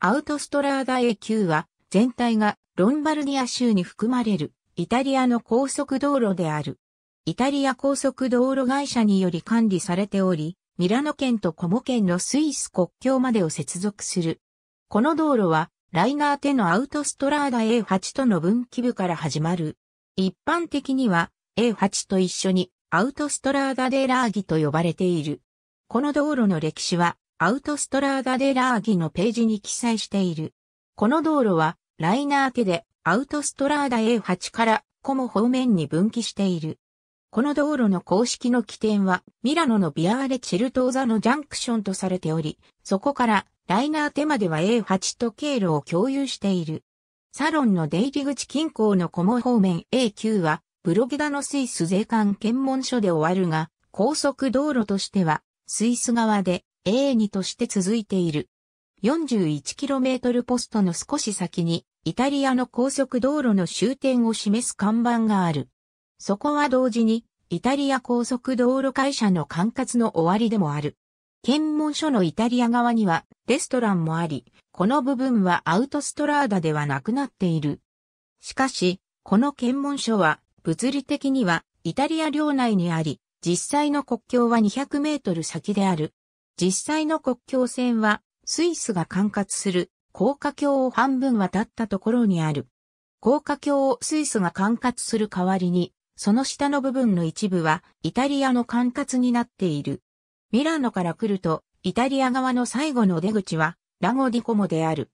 アウトストラーダ A 級は全体がロンバルディア州に含まれるイタリアの高速道路である。イタリア高速道路会社により管理されており、ミラノ県とコモ県のスイス国境までを接続する。この道路はライナーテのアウトストラーダ A8 との分岐部から始まる。一般的には A8 と一緒にアウトストラーダデラーギと呼ばれている。この道路の歴史はアウトストラーダデラーギのページに記載している。この道路は、ライナー手で、アウトストラーダ A8 からコモ方面に分岐している。この道路の公式の起点は、ミラノのビアーレ・チェルトーザのジャンクションとされており、そこからライナー手までは A8 と経路を共有している。サロンの出入り口近郊のコモ方面 A9 は、ブロギダのスイス税関検問所で終わるが、高速道路としては、スイス側で A にとして続いている。41km ポストの少し先に、イタリアの高速道路の終点を示す看板がある。そこは同時に、イタリア高速道路会社の管轄の終わりでもある。検問所のイタリア側にはレストランもあり、この部分はアウトストラーダではなくなっている。しかし、この検問所は物理的にはイタリア領内にあり、実際の国境は200メートル先である。実際の国境線は、スイスが管轄する、高架橋を半分渡ったところにある。高架橋をスイスが管轄する代わりに、その下の部分の一部は、イタリアの管轄になっている。ミラノから来ると、イタリア側の最後の出口は、ラゴディコモである。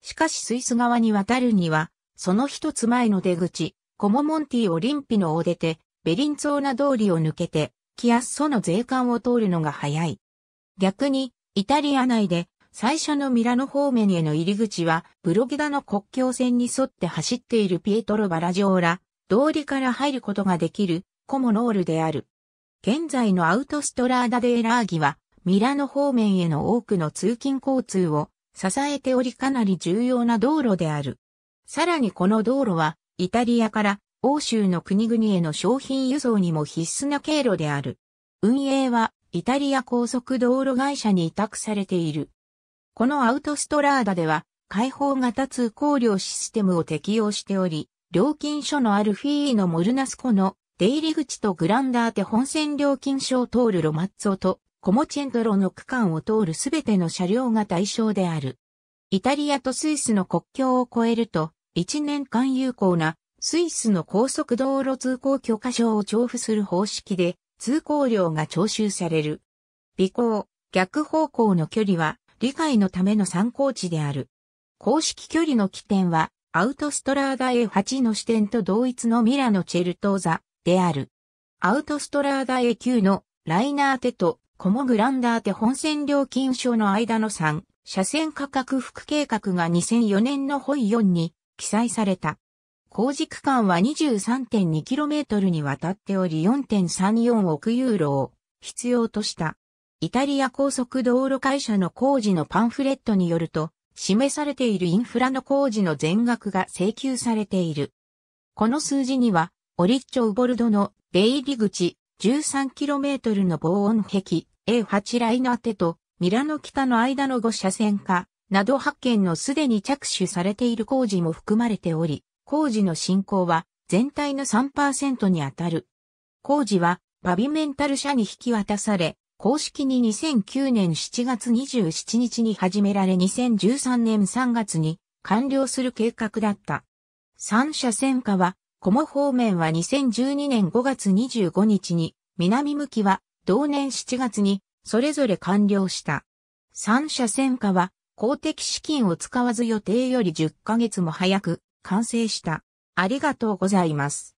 しかしスイス側に渡るには、その一つ前の出口、コモモンティオリンピノを出て、ベリンツォーナ通りを抜けて、キアッソの税関を通るのが早い。逆に、イタリア内で最初のミラノ方面への入り口は、ブロギダの国境線に沿って走っているピエトロ・バラジオーラ、通りから入ることができる、コモノールである。現在のアウトストラーダ・デエラーギは、ミラノ方面への多くの通勤交通を支えておりかなり重要な道路である。さらにこの道路は、イタリアから欧州の国々への商品輸送にも必須な経路である。運営はイタリア高速道路会社に委託されている。このアウトストラーダでは、開放型通行料システムを適用しており、料金所のあるフィーのモルナスコの出入り口とグランダーテ本線料金所を通るロマッツォとコモチェントロの区間を通るすべての車両が対象である。イタリアとスイスの国境を越えると、1年間有効なスイスの高速道路通行許可証を調複する方式で、通行量が徴収される。尾行、逆方向の距離は理解のための参考値である。公式距離の起点はアウトストラーダ A8 の支点と同一のミラノチェルトーザである。アウトストラーダ A9 のライナー手とコモグランダー手本線料金所の間の3車線価格副計画が2004年のホイ4に記載された。工事区間は 23.2km にわたっており4.34億ユーロを必要とした。イタリア高速道路会社の工事のパンフレットによると、示されているインフラの工事の全額が請求されている。この数字には、オリッチョ・ウボルドの出入り口 13km の防音壁 A8 ライナーテとミラノ北の間の5車線化など発見のすでに着手されている工事も含まれており、工事の進行は全体の3%にあたる。工事はパビメンタル社に引き渡され、公式に2009年7月27日に始められ2013年3月に完了する計画だった。三車線下は、コモ方面は2012年5月25日に、南向きは同年7月にそれぞれ完了した。三車線下は公的資金を使わず予定より10ヶ月も早く完成した。ありがとうございます。